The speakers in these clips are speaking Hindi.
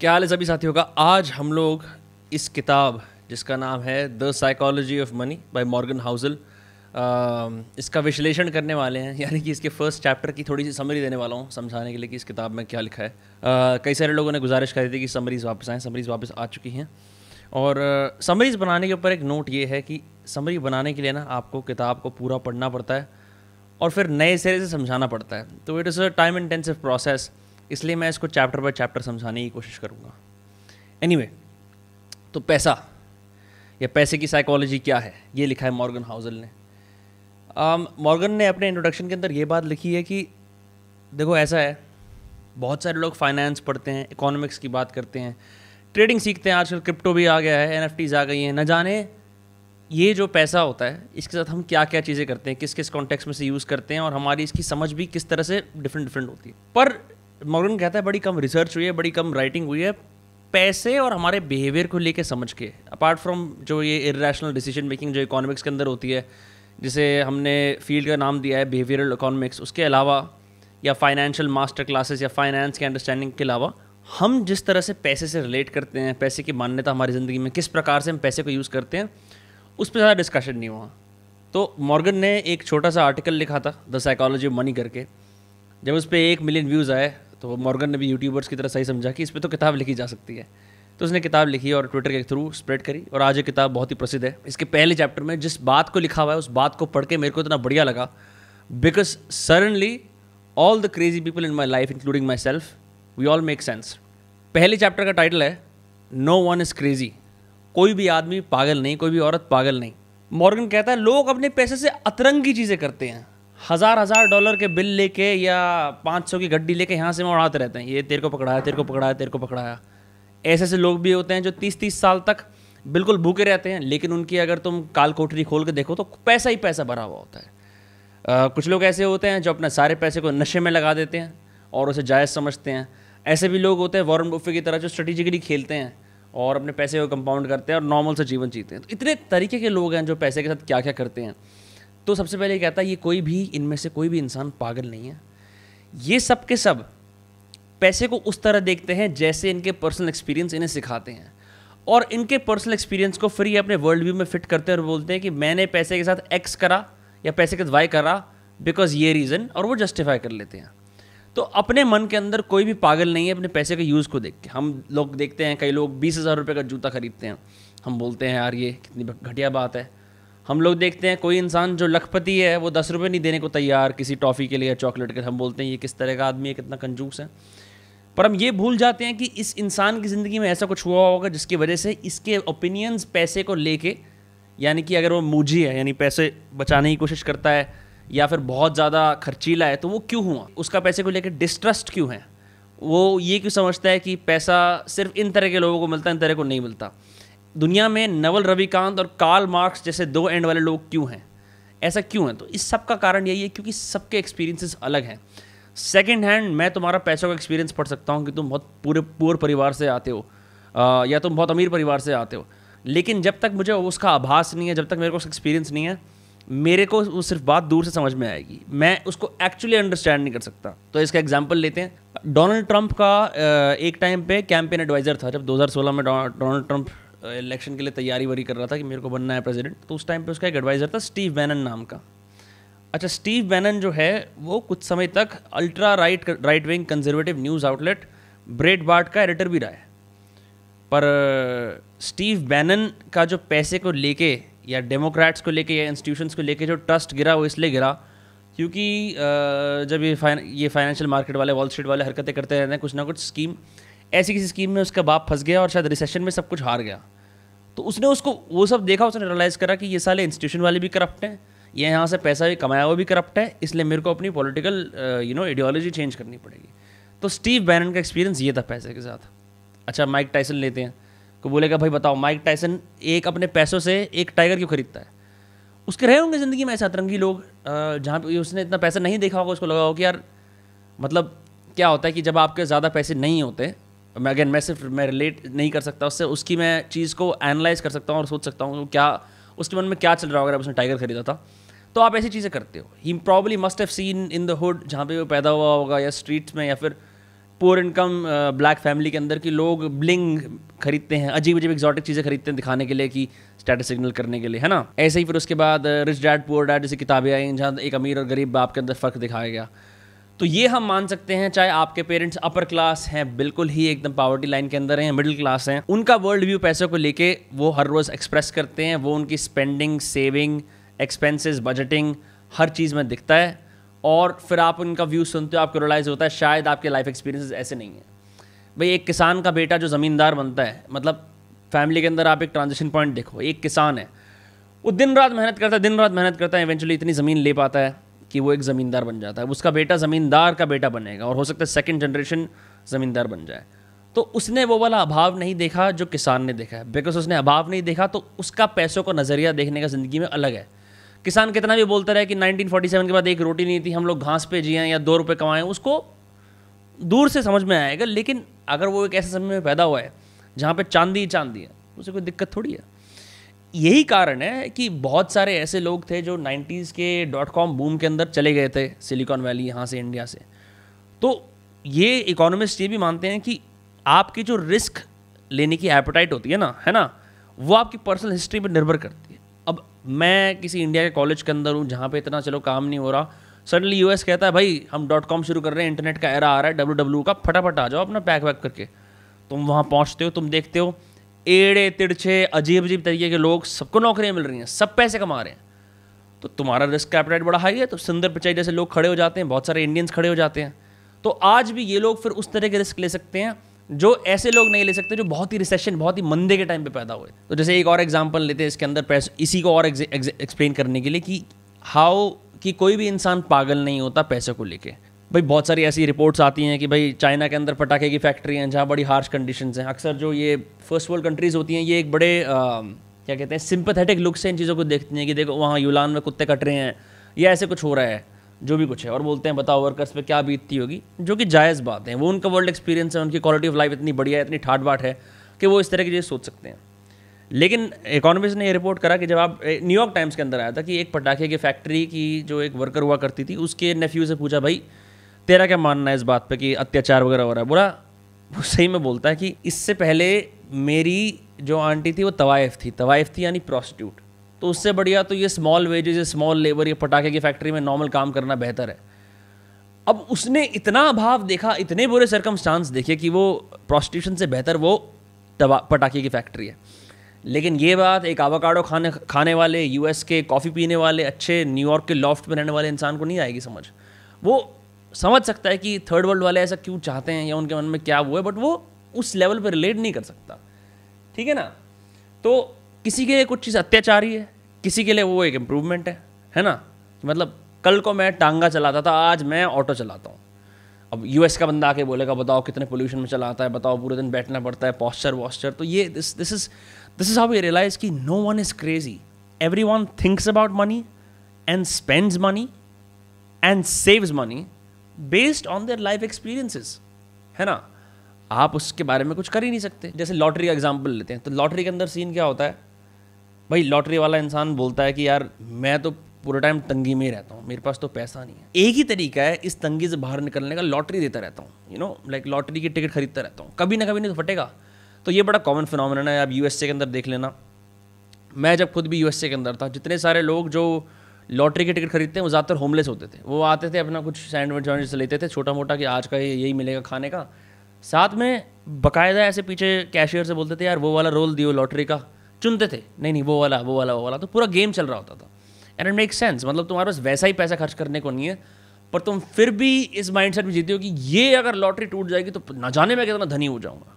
क्या हाल है सभी साथियों का आज हम लोग इस किताब जिसका नाम है the psychology of money by Morgan Housel इसका विश्लेषण करने वाले हैं यानी कि इसके फर्स्ट चैप्टर की थोड़ी सी समरी देने वाला हूँ समझाने के लिए कि इस किताब में क्या लिखा है कई सारे लोगों ने गुजारिश करी थी कि समरीज़ वापस आएँ समरीज़ वापस आ चुकी हैं और समरीज़ बनाने के ऊपर एक नोट ये है कि समरी बनाने के लिए ना आपको किताब को पूरा पढ़ना पड़ता है और फिर नए सिरे से समझाना पड़ता है तो it is a time intensive process इसलिए मैं इसको चैप्टर बाय चैप्टर समझाने की कोशिश करूँगा एनी anyway, तो पैसा या पैसे की साइकोलॉजी क्या है ये लिखा है मॉर्गन हाउजल ने मॉर्गन um, ने अपने इंट्रोडक्शन के अंदर ये बात लिखी है कि देखो ऐसा है बहुत सारे लोग फाइनेंस पढ़ते हैं इकोनॉमिक्स की बात करते हैं ट्रेडिंग सीखते हैं आजकल क्रिप्टो भी आ गया है एन आ गई हैं न जाने ये जो पैसा होता है इसके साथ हम क्या क्या चीज़ें करते हैं किस किस कॉन्टेक्स में से यूज़ करते हैं और हमारी इसकी समझ भी किस तरह से डिफरेंट डिफरेंट होती है पर मॉर्गन कहता है बड़ी कम रिसर्च हुई है बड़ी कम राइटिंग हुई है पैसे और हमारे बिहेवियर को लेके समझ के अपार्ट फ्रॉम जो ये इेशनल डिसीजन मेकिंग जो इकोनॉमिक्स के अंदर होती है जिसे हमने फील्ड का नाम दिया है बिहेवियरल इकोनॉमिक्स उसके अलावा या फाइनेंशियल मास्टर क्लासेस या फाइनेंस के अंडरस्टैंडिंग के अलावा हम जिस तरह से पैसे से रिलेट करते हैं पैसे की मान्यता हमारी ज़िंदगी में किस प्रकार से हम पैसे को यूज़ करते हैं उस पर ज़्यादा डिस्कशन नहीं हुआ तो मॉर्गन ने एक छोटा सा आर्टिकल लिखा था द साइकोलॉजी ऑफ मनी करके जब उस पर एक मिलियन व्यूज़ आए तो मॉर्गन ने भी यूट्यूबर्स की तरह सही समझा कि इस पर तो किताब लिखी जा सकती है तो उसने किताब लिखी और ट्विटर के थ्रू स्प्रेड करी और आज ये किताब बहुत ही प्रसिद्ध है इसके पहले चैप्टर में जिस बात को लिखा हुआ है उस बात को पढ़ के मेरे को इतना बढ़िया लगा because suddenly all the crazy people in my life including myself we all make sense पहले चैप्टर का टाइटल है नो वन इज़ क्रेजी कोई भी आदमी पागल नहीं कोई भी औरत पागल नहीं मॉर्गन कहता है लोग अपने पैसे से अतरंगी चीज़ें करते हैं हज़ार हज़ार डॉलर के बिल लेके या पाँच सौ की गड्डी लेके यहाँ से वहाँ उड़ाते रहते हैं ये तेरे को पकड़ाया तेरे को पकड़ाया तेरे को पकड़ाया ऐसे ऐसे लोग भी होते हैं जो तीस तीस साल तक बिल्कुल भूखे रहते हैं लेकिन उनकी अगर तुम काल कोठरी खोल के देखो तो पैसा ही पैसा भरा हुआ होता है आ, कुछ लोग ऐसे होते हैं जो अपने सारे पैसे को नशे में लगा देते हैं और उसे जायज़ समझते हैं ऐसे भी लोग होते हैं वॉरन बुफे की तरह जो स्ट्रेटेजिकली खेलते हैं और अपने पैसे को कंपाउंड करते हैं और नॉर्मल से जीवन जीते हैं तो इतने तरीके के लोग हैं जो पैसे के साथ क्या क्या करते हैं तो सबसे पहले कहता है ये कोई भी इनमें से कोई भी इंसान पागल नहीं है ये सब के सब पैसे को उस तरह देखते हैं जैसे इनके पर्सनल एक्सपीरियंस इन्हें सिखाते हैं और इनके पर्सनल एक्सपीरियंस को फिर ये अपने वर्ल्ड व्यू में फिट करते हैं और बोलते हैं कि मैंने पैसे के साथ एक्स करा या पैसे के साथ वाई करा बिकॉज ये रीज़न और वो जस्टिफाई कर लेते हैं तो अपने मन के अंदर कोई भी पागल नहीं है अपने पैसे के यूज़ को देख के हम लोग देखते हैं कई लोग बीस हज़ार रुपये का जूता खरीदते हैं हम बोलते हैं यार ये कितनी घटिया बात है हम लोग देखते हैं कोई इंसान जो लखपति है वो दस रुपये नहीं देने को तैयार किसी टॉफ़ी के लिए या चॉकलेट के हम बोलते हैं ये किस तरह का आदमी है कितना कंजूस है पर हम ये भूल जाते हैं कि इस इंसान की ज़िंदगी में ऐसा कुछ हुआ होगा जिसकी वजह से इसके ओपिनियंस पैसे को लेके यानी कि अगर वो मूझी है यानी पैसे बचाने की कोशिश करता है या फिर बहुत ज़्यादा खर्चीला है तो वो क्यों हुआ उसका पैसे को लेकर डिस्ट्रस्ट क्यों है वो ये क्यों समझता है कि पैसा सिर्फ इन तरह के लोगों को मिलता है इन तरह को नहीं मिलता दुनिया में नवल रविकांत और कार्ल मार्क्स जैसे दो एंड वाले लोग क्यों हैं ऐसा क्यों है तो इस सब का कारण यही है क्योंकि सबके एक्सपीरियंसेस अलग हैं सेकेंड हैंड मैं तुम्हारा पैसों का एक्सपीरियंस पढ़ सकता हूँ कि तुम बहुत पूरे पुअर परिवार से आते हो आ, या तुम बहुत अमीर परिवार से आते हो लेकिन जब तक मुझे उसका आभास नहीं है जब तक मेरे को उसका एक्सपीरियंस नहीं है मेरे को वो सिर्फ बात दूर से समझ में आएगी मैं उसको एक्चुअली अंडरस्टैंड नहीं कर सकता तो इसका एग्जाम्पल लेते हैं डोनाल्ड ट्रंप का एक टाइम पे कैंपेन एडवाइज़र था जब 2016 में डोनाल्ड ट्रंप इलेक्शन के लिए तैयारी वरी कर रहा था कि मेरे को बनना है प्रेसिडेंट तो उस टाइम पे उसका एक एडवाइज़र था स्टीव बैनन नाम का अच्छा स्टीव बैनन जो है वो कुछ समय तक ultra right right wing conservative news outlet Breitbart का एडिटर भी रहा है पर स्टीव बैनन का जो पैसे को लेके या डेमोक्रेट्स को लेके या इंस्टीट्यूशंस को लेके जो ट्रस्ट गिरा वो इसलिए गिरा क्योंकि जब ये फाइन ये फाइनेंशियल मार्केट वाले वॉल स्ट्रीट वाले हरकतें करते रहते हैं कुछ ना कुछ स्कीम ऐसी किसी स्कीम में उसका बाप फंस गया और शायद रिसेशन में सब कुछ हार गया तो उसने उसको वो सब देखा उसने रियलाइज़ करा कि ये साले इंस्टीट्यूशन वाले भी करप्ट हैं ये यहाँ से पैसा भी कमाया हुआ भी करप्ट है इसलिए मेरे को अपनी political you know ideology change करनी पड़ेगी तो स्टीव बैनन का एक्सपीरियंस ये था पैसे के साथ अच्छा माइक टाइसन लेते हैं को बोलेगा भाई बताओ माइक टाइसन एक अपने पैसों से एक टाइगर क्यों खरीदता है उसके रहे होंगे ज़िंदगी में ऐसे अतरंगी लोग uh, जहाँ पे उसने इतना पैसा नहीं देखा होगा उसको लगा होगा कि यार मतलब क्या होता है कि जब आपके ज़्यादा पैसे नहीं होते मैं अगेन मैं सिर्फ मैं रिलेट नहीं कर सकता उससे उसकी मैं चीज़ को एनालाइज कर सकता हूँ और सोच सकता हूँ क्या उसके मन में क्या चल रहा होगा अगर उसने टाइगर खरीदा था तो आप ऐसी चीज़ें करते हो ही probably must have seen in the hood जहाँ पे वो पैदा हुआ होगा या स्ट्रीट्स में या फिर पुअर इनकम ब्लैक फैमिली के अंदर कि लोग ब्लिंग खरीदते हैं अजीब अजीब एक्जॉटिक चीज़ें खरीदते हैं दिखाने के लिए कि स्टेटस सिग्नल करने के लिए है ना ऐसे ही फिर उसके बाद रिच डैड पुअर डैड जैसी किताबें आई जहाँ एक अमीर और गरीब बाप के अंदर फ़र्क दिखाया गया तो ये हम मान सकते हैं चाहे आपके पेरेंट्स अपर क्लास हैं बिल्कुल ही एकदम पावर्टी लाइन के अंदर हैं मिडिल क्लास हैं उनका वर्ल्ड व्यू पैसों को लेके वो हर रोज़ एक्सप्रेस करते हैं वो उनकी स्पेंडिंग सेविंग एक्सपेंसेस बजटिंग हर चीज़ में दिखता है और फिर आप उनका व्यू सुनते हो आपको रियलाइज़ होता है शायद आपके लाइफ एक्सपीरियंसेस ऐसे नहीं हैं भाई एक किसान का बेटा जो ज़मींदार बनता है मतलब फैमिली के अंदर आप एक ट्रांजेक्शन पॉइंट देखो एक किसान है वो दिन रात मेहनत करता है दिन रात मेहनत करता है इवेंचुअली इतनी ज़मीन ले पाता है कि वो एक ज़मींदार बन जाता है उसका बेटा ज़मींदार का बेटा बनेगा और हो सकता है सेकेंड जनरेशन ज़मींदार बन जाए तो उसने वो वाला अभाव नहीं देखा जो किसान ने देखा है बिकॉज उसने अभाव नहीं देखा तो उसका पैसों का नज़रिया देखने का ज़िंदगी में अलग है किसान कितना भी बोलता रहे कि 1947 के बाद एक रोटी नहीं थी हम लोग घास पे जिए या दो रुपये कमाएं उसको दूर से समझ में आएगा लेकिन अगर वो एक ऐसे समय में पैदा हुआ है जहाँ पे चांदी ही चांदी है उसे कोई दिक्कत थोड़ी है यही कारण है कि बहुत सारे ऐसे लोग थे जो 90s के डॉट कॉम बूम के अंदर चले गए थे सिलिकॉन वैली यहाँ से इंडिया से तो ये इकोनॉमिस्ट ये भी मानते हैं कि आपकी जो रिस्क लेने की एपेटाइट होती है ना है ना वो आपकी पर्सनल हिस्ट्री पर निर्भर करती है अब मैं किसी इंडिया के कॉलेज के अंदर हूँ जहाँ पे इतना चलो काम नहीं हो रहा सडनली यूएस कहता है भाई हम डॉट कॉम शुरू कर रहे हैं इंटरनेट का एरा आ रहा है डब्ल्यू डब्ल्यू का फटाफट आ जाओ अपना पैक वैक करके तुम वहाँ पहुँचते हो तुम देखते हो एड़े तिरछे अजीब अजीब तरीके के लोग सबको नौकरियाँ मिल रही हैं सब पैसे कमा रहे हैं तो तुम्हारा रिस्क कैपिटाइट बड़ा हाई है तो सुंदर पिचाई जैसे लोग खड़े हो जाते हैं बहुत सारे इंडियंस खड़े हो जाते हैं तो आज भी ये लोग फिर उस तरह के रिस्क ले सकते हैं जो ऐसे लोग नहीं ले सकते जो बहुत ही रिसेशन बहुत ही मंदे के टाइम पे पैदा हुए तो जैसे एक और एग्जाम्पल लेते हैं इसके अंदर इसी को और एक्सप्लेन करने के लिए कि हाउ कि कोई भी इंसान पागल नहीं होता पैसे को लेके भाई बहुत सारी ऐसी रिपोर्ट्स आती हैं कि भाई चाइना के अंदर पटाखे की फैक्ट्री हैं जहाँ बड़ी हार्श कंडीशन हैं अक्सर जो ये फर्स्ट वर्ल्ड कंट्रीज़ होती हैं ये एक बड़े आ, क्या कहते हैं सिंपथेटिक लुक से इन चीज़ों को देखती हैं कि देखो वहाँ यूलान में कुत्ते कट रहे हैं या ऐसे कुछ हो रहा है जो भी कुछ है और बोलते हैं बताओ वर्कर्स पर क्या बीतती होगी जो कि जायज़ बात है वो उनका वर्ल्ड एक्सपीरियंस है उनकी क्वालिटी ऑफ लाइफ इतनी बढ़िया है इतनी ठाट बाट है कि वो इस तरह की चीज़ सोच सकते हैं लेकिन इकोनॉमिस्ट ने ये रिपोर्ट करा कि जब आप न्यूयॉर्क टाइम्स के अंदर आया था कि एक पटाखे की फैक्ट्री की जो एक वर्कर हुआ करती थी उसके नेफ्यू से पूछा भाई तेरा क्या मानना है इस बात पे कि अत्याचार वगैरह हो रहा है बोला वो सही में बोलता है कि इससे पहले मेरी जो आंटी थी वो तवायफ थी तवायफ थी यानी प्रॉस्टिट्यूट तो उससे बढ़िया तो ये स्मॉल वेजेज ये स्मॉल लेबर ये पटाखे की फैक्ट्री में नॉर्मल काम करना बेहतर है अब उसने इतना अभाव देखा इतने बुरे सरकम देखे कि वो प्रॉस्टिट्यूशन से बेहतर वो तवा पटाखे की फैक्ट्री है लेकिन ये बात एक आवाकाडो खाने खाने वाले यूएस के कॉफ़ी पीने वाले अच्छे न्यूयॉर्क के लॉफ्ट में रहने वाले इंसान को नहीं आएगी समझ वो समझ सकता है कि थर्ड वर्ल्ड वाले ऐसा क्यों चाहते हैं या उनके मन में क्या हुआ है बट वो उस लेवल पर रिलेट नहीं कर सकता ठीक है ना तो किसी के लिए कुछ चीज़ अत्याचारी है किसी के लिए वो एक इम्प्रूवमेंट है है ना मतलब कल को मैं टांगा चलाता था आज मैं ऑटो चलाता हूँ अब यूएस का बंदा आके बोलेगा बताओ कितने पोल्यूशन में चलाता है बताओ पूरे दिन बैठना पड़ता है पॉस्चर वॉस्चर तो ये this this is this is how you realise कि no one is crazy every one thinks about money and spends money and saves money based on their life experiences है ना आप उसके बारे में कुछ कर ही नहीं सकते जैसे लॉटरी का एग्जाम्पल लेते हैं तो लॉटरी के अंदर सीन क्या होता है भाई लॉटरी वाला इंसान बोलता है कि यार मैं तो पूरे टाइम तंगी में ही रहता हूँ मेरे पास तो पैसा नहीं है एक ही तरीका है इस तंगी से बाहर निकलने का लॉटरी देता रहता हूँ यू नो लाइक लॉटरी की टिकट खरीदता रहता हूँ कभी ना कभी नहीं तो फटेगा तो ये बड़ा कॉमन फिनोमिना है आप यूएसए के अंदर देख लेना मैं जब खुद भी यूएसए के अंदर था जितने सारे लोग जो लॉटरी के टिकट खरीदते हैं वो ज़्यादातर होमलेस होते थे वो आते थे अपना कुछ सैंडविच वैंडविच लेते थे छोटा मोटा कि आज का यही मिलेगा खाने का साथ में बकायदा ऐसे पीछे कैशियर से बोलते थे यार वो वाला रोल दियो लॉटरी का चुनते थे नहीं नहीं वो वाला वो वाला वो वाला तो पूरा गेम चल रहा होता था एंड इट मेक सेंस मतलब तुम्हारे पास वैसा ही पैसा खर्च करने को नहीं है पर तुम फिर भी इस माइंड सेट में जीते हो कि ये अगर लॉटरी टूट जाएगी तो ना जाने में कितना धनी हो जाऊँगा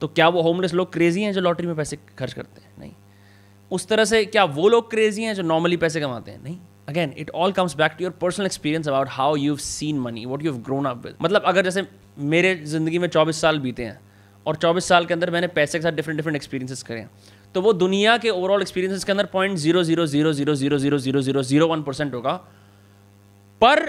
तो क्या वो होमलेस लोग क्रेजी हैं जो लॉटरी में पैसे खर्च करते हैं नहीं उस तरह से क्या वो लोग क्रेजी हैं जो नॉर्मली पैसे कमाते हैं नहीं again it all comes back to your personal experience about how you seen money what you grown up with मतलब अगर जैसे मेरे ज़िंदगी में चौबीस साल बीते हैं और चौबीस साल के अंदर मैंने पैसे के साथ डिफरेंट डिफरेंट एक्सपीरियंसेस करे हैं तो वो दुनिया के ओवरऑल एक्सपीरियंसेस के अंदर point zero zero zero zero zero zero zero zero zero one percent होगा पर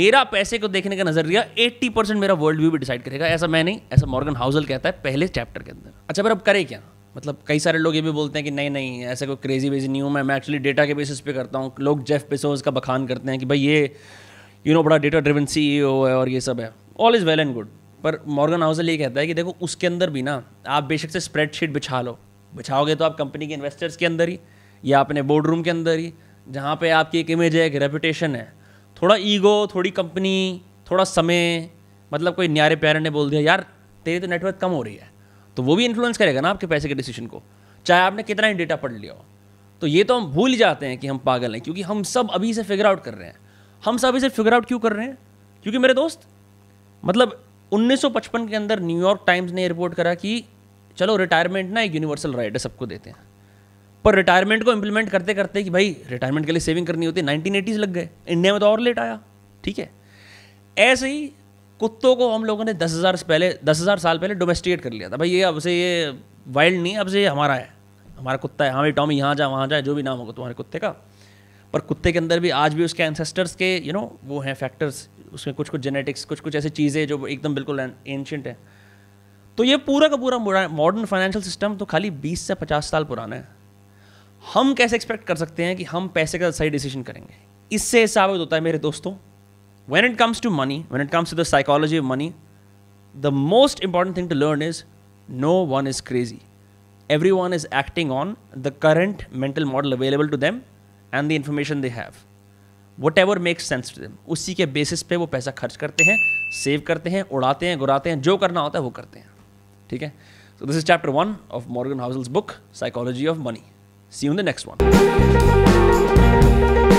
मेरा पैसे को देखने का नजरिया 80 परसेंट मेरा वर्ल्ड व्यू भी डिसाइड करेगा ऐसा मैं नहीं ऐसा मॉर्गन हाउसल कहता है पहले चैप्टर के अंदर अच्छा पर अब करें क्या मतलब कई सारे लोग ये भी बोलते हैं कि नहीं नहीं ऐसा कोई क्रेजी बेजी नहीं हूँ मैं मैं एक्चुअली डेटा के बेसिस पे करता हूँ लोग जेफ पेसोज का बखान करते हैं कि भाई ये यू you नो know, बड़ा डेटा ड्रिवन सी है और ये सब है all is well and good पर मॉर्गन हाउसल ये कहता है कि देखो उसके अंदर भी ना आप बेशक से स्प्रेडशीट बिछा लो बिछाओगे तो आप कंपनी के इन्वेस्टर्स के अंदर ही या अपने बोर्ड रूम के अंदर ही जहाँ पर आपकी एक इमेज है एक रेपुटेशन है थोड़ा ईगो थोड़ी कंपनी थोड़ा समय मतलब कोई न्यारे प्यारे ने बोल दिया यार तेरी तो नेटवर्क कम हो रही है तो वो भी इन्फ्लुएंस करेगा ना आपके पैसे के डिसीजन को चाहे आपने कितना ही डेटा पढ़ लिया हो तो ये तो हम भूल ही जाते हैं कि हम पागल हैं क्योंकि हम सब अभी से फिगर आउट कर रहे हैं हम सब अभी से फिगर आउट क्यों कर रहे हैं क्योंकि मेरे दोस्त मतलब 1955 के अंदर न्यूयॉर्क टाइम्स ने रिपोर्ट करा कि चलो रिटायरमेंट ना एक यूनिवर्सल राइट है सबको देते हैं पर रिटायरमेंट को इम्प्लीमेंट करते करते कि भाई रिटायरमेंट के लिए सेविंग करनी होती है नाइनटीन लग गए इंडिया में तो और लेट आया ठीक है ऐसे ही कुत्तों को हम लोगों ने दस हज़ार पहले दस हज़ार साल पहले डोमेस्टिकेट कर लिया था भाई ये अब से ये वाइल्ड नहीं अब से ये हमारा है हमारा कुत्ता है हाँ भाई टॉमी यहाँ जा वहाँ जाए जो भी नाम होगा तुम्हारे कुत्ते का पर कुत्ते के अंदर भी आज भी उसके एंसेस्टर्स के यू नो वो हैं फैक्टर्स उसमें कुछ कुछ जेनेटिक्स कुछ कुछ ऐसी चीज़ें जो एकदम बिल्कुल एंशंट हैं तो ये पूरा का पूरा मॉडर्न फाइनेंशियल सिस्टम तो खाली 20 से 50 साल पुराना है हम कैसे एक्सपेक्ट कर सकते हैं कि हम पैसे का सही डिसीजन करेंगे इससे साबित होता है मेरे दोस्तों when it comes to money, when it comes to the psychology of money, the most important thing to learn is no one is crazy. Everyone is acting on the current mental model available to them and the information they have. Whatever makes sense to them, उसी के बेसिस पे वो पैसा खर्च करते हैं सेव करते हैं उड़ाते हैं गुराते हैं जो करना होता है वो करते हैं ठीक है so this is chapter one of Morgan Housel's book psychology of money see you the next one